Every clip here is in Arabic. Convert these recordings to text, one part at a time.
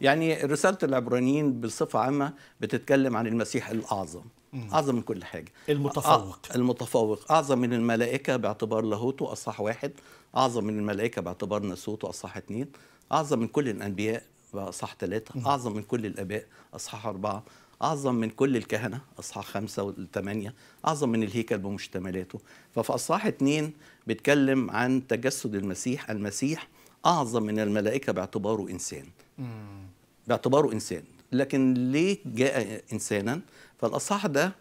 يعني رسالة العبرانيين بصفة عامة بتتكلم عن المسيح الأعظم أعظم من كل حاجة المتفوق المتفوق أعظم من الملائكة باعتبار لاهوته أصح واحد أعظم من الملائكة باعتبار ناسوته أصح اثنين أعظم من كل الأنبياء أصح ثلاثة أعظم من كل الآباء أصح أربعة أعظم من كل الكهنة أصحاح خمسة والثمانية أعظم من الهيكل بمشتملاته ففي أصحاح اثنين بيتكلم عن تجسد المسيح المسيح أعظم من الملائكة باعتباره إنسان باعتباره انسان لكن ليه جاء انسانا فالاصح ده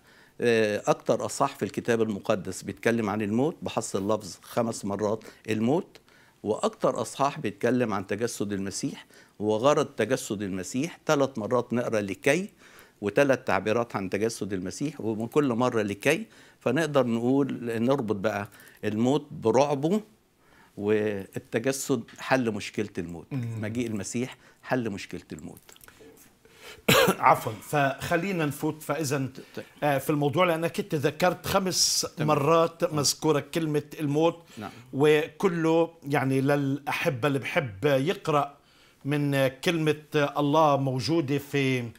آه، اكتر اصح في الكتاب المقدس بيتكلم عن الموت بحص اللفظ خمس مرات الموت واكتر اصحاح بيتكلم عن تجسد المسيح وغرض تجسد المسيح ثلاث مرات نقرا لكي وثلاث تعبيرات عن تجسد المسيح وكل مره لكي فنقدر نقول نربط بقى الموت برعبه والتجسد حل مشكله الموت مجيء المسيح حل مشكله الموت عفوا فخلينا نفوت فاذا آه، في الموضوع لانك انت ذكرت خمس تمام. مرات مذكوره كلمه الموت نعم. وكله يعني للاحبه اللي بحب يقرا من كلمه الله موجوده في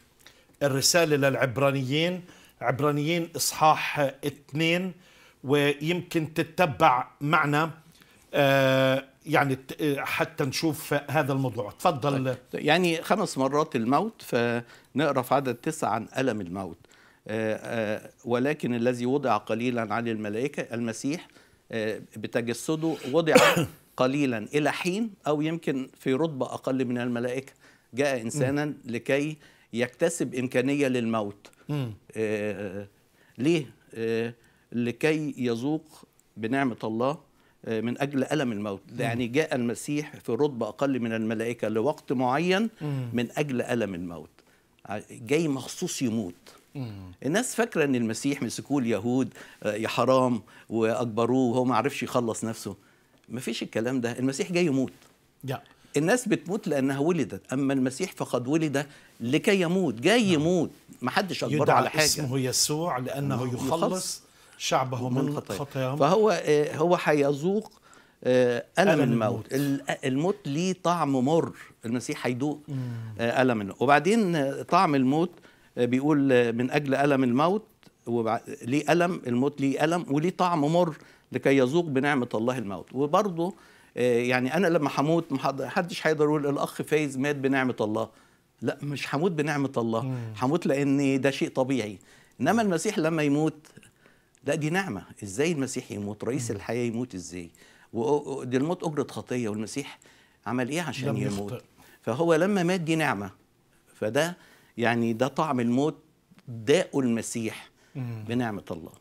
الرساله للعبرانيين عبرانيين اصحاح اثنين ويمكن تتبع معنا آه، يعني آه، حتى نشوف هذا الموضوع تفضل طيب. يعني خمس مرات الموت فنقرا في عدد تسعة عن ألم الموت آه، ولكن الذي وضع قليلا عن الملائكة المسيح بتجسده وضع قليلا إلى حين أو يمكن في رتبة أقل من الملائكة جاء إنسانا لكي يكتسب إمكانية للموت ليه؟ لكي يذوق بنعمة الله آه، من أجل ألم الموت يعني جاء المسيح في رتبة أقل من الملائكة لوقت معين من أجل ألم الموت جاي مخصوص يموت الناس فاكرة أن المسيح مسكوه اليهود آه، يا حرام وأكبروه وهو ما عرفش يخلص نفسه ما فيش الكلام ده المسيح جاي يموت الناس بتموت لأنها ولدت أما المسيح فقد ولد لكي يموت جاي نعم. يموت محدش اجبره على حاجة يدعى اسمه يسوع لأنه يخلص شعبه من خطاياهم فهو آه، هو هيذوق آه، ألم الموت الموت ليه طعم مر المسيح هيدوق آه، ألم الموت وبعدين طعم الموت بيقول من أجل ألم الموت ليه ألم الموت ليه ألم وليه طعم مر لكي يذوق بنعمة الله الموت وبرضه يعني أنا لما هموت محدش هيقدر يقول الأخ فايز مات بنعمة الله لا مش هموت بنعمة الله هموت لأن ده شيء طبيعي إنما المسيح لما يموت لا دي نعمه ازاي المسيح يموت رئيس الحياه يموت ازاي ودي الموت اجره خطيه والمسيح عمل ايه عشان يموت يخطئ. فهو لما مات دي نعمه فده يعني ده طعم الموت داء المسيح بنعمه الله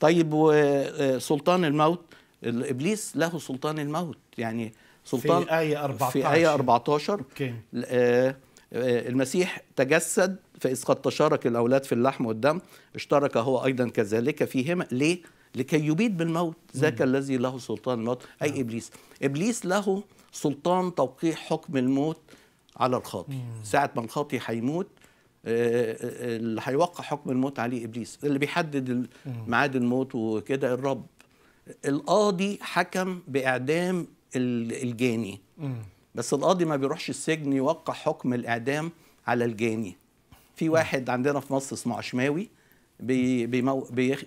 طيب وسلطان آه، الموت ابليس له سلطان الموت يعني سلطان آية في آية 14 في آية 14 okay. آه، المسيح تجسد فإذ قد تشارك الأولاد في اللحم والدم اشترك هو أيضا كذلك فيهما ليه؟ لكي يبيد بالموت ذاك الذي له سلطان الموت أي مم. نعم. إبليس إبليس له سلطان توقيع حكم الموت على الخاطي ساعة ما الخاطي هيموت آه، آه، اللي هيوقع حكم الموت عليه إبليس اللي بيحدد ميعاد الموت وكده الرب القاضي حكم بإعدام الجاني مم. بس القاضي ما بيروحش السجن يوقع حكم الاعدام على الجاني في واحد عندنا في مصر اسمه عشماوي بي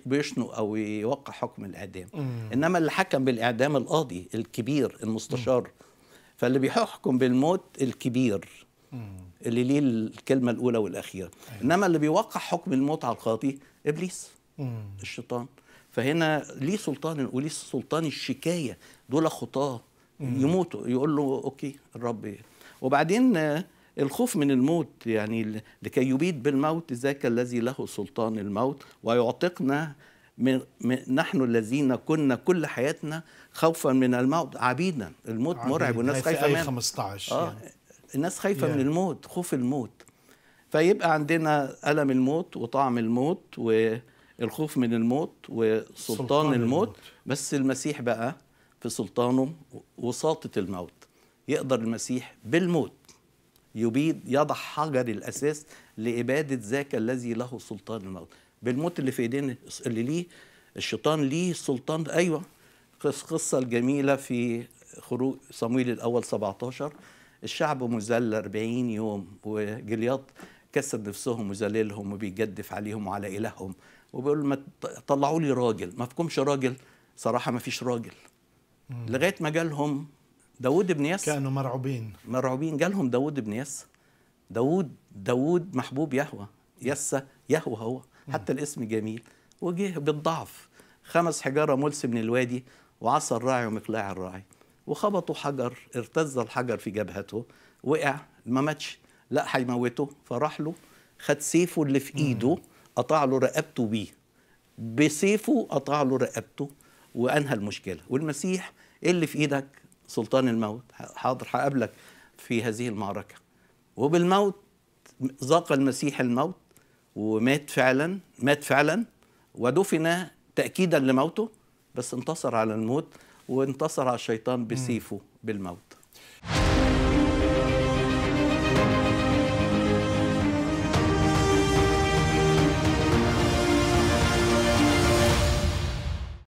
بيشنق او يوقع حكم الاعدام انما اللي حكم بالاعدام القاضي الكبير المستشار فاللي بيحكم بالموت الكبير اللي ليه الكلمه الاولى والاخيره أيوة. انما اللي بيوقع حكم الموت على القاضي ابليس الشيطان فهنا ليه سلطان وليه سلطان الشكايه دول خطاه يموتوا يقول له اوكي الرب وبعدين آه، الخوف من الموت يعني لكي يبيد بالموت ذاك الذي له سلطان الموت ويعتقنا من نحن الذين كنا كل حياتنا خوفا من الموت عبيدا الموت عبيد. مرعب والناس آية خايفه من 15 آه يعني. الناس خايفه يعني. من الموت خوف الموت فيبقى عندنا الم الموت وطعم الموت والخوف من الموت وسلطان الموت. الموت بس المسيح بقى في سلطانه وساطة الموت يقدر المسيح بالموت يبيد يضع حجر الأساس لإبادة ذاك الذي له سلطان الموت بالموت اللي في ايدين اللي ليه الشيطان ليه سلطان ايوه قصة الجميله في خروج صمويل الاول 17 الشعب مذل 40 يوم وجلياط كسر نفسهم وذللهم وبيجدف عليهم وعلى الههم وبيقول ما طلعوا لي راجل ما فيكمش راجل صراحه ما فيش راجل لغايه ما جالهم داوود بن يس كانوا مرعوبين مرعوبين جالهم داوود بن يس داوود داوود محبوب يهوى يسا يهوى هو حتى الاسم جميل وجه بالضعف خمس حجاره ملس من الوادي وعصى الراعي ومقلاع الراعي وخبطوا حجر ارتز الحجر في جبهته وقع ما ماتش لا هيموته فراح له خد سيفه اللي في ايده قطع له رقبته بيه بسيفه قطع له رقبته وانهى المشكله والمسيح اللي في ايدك سلطان الموت حاضر هقابلك في هذه المعركه وبالموت ذاق المسيح الموت ومات فعلا مات فعلا ودفن تاكيدا لموته بس انتصر على الموت وانتصر على الشيطان بسيفه بالموت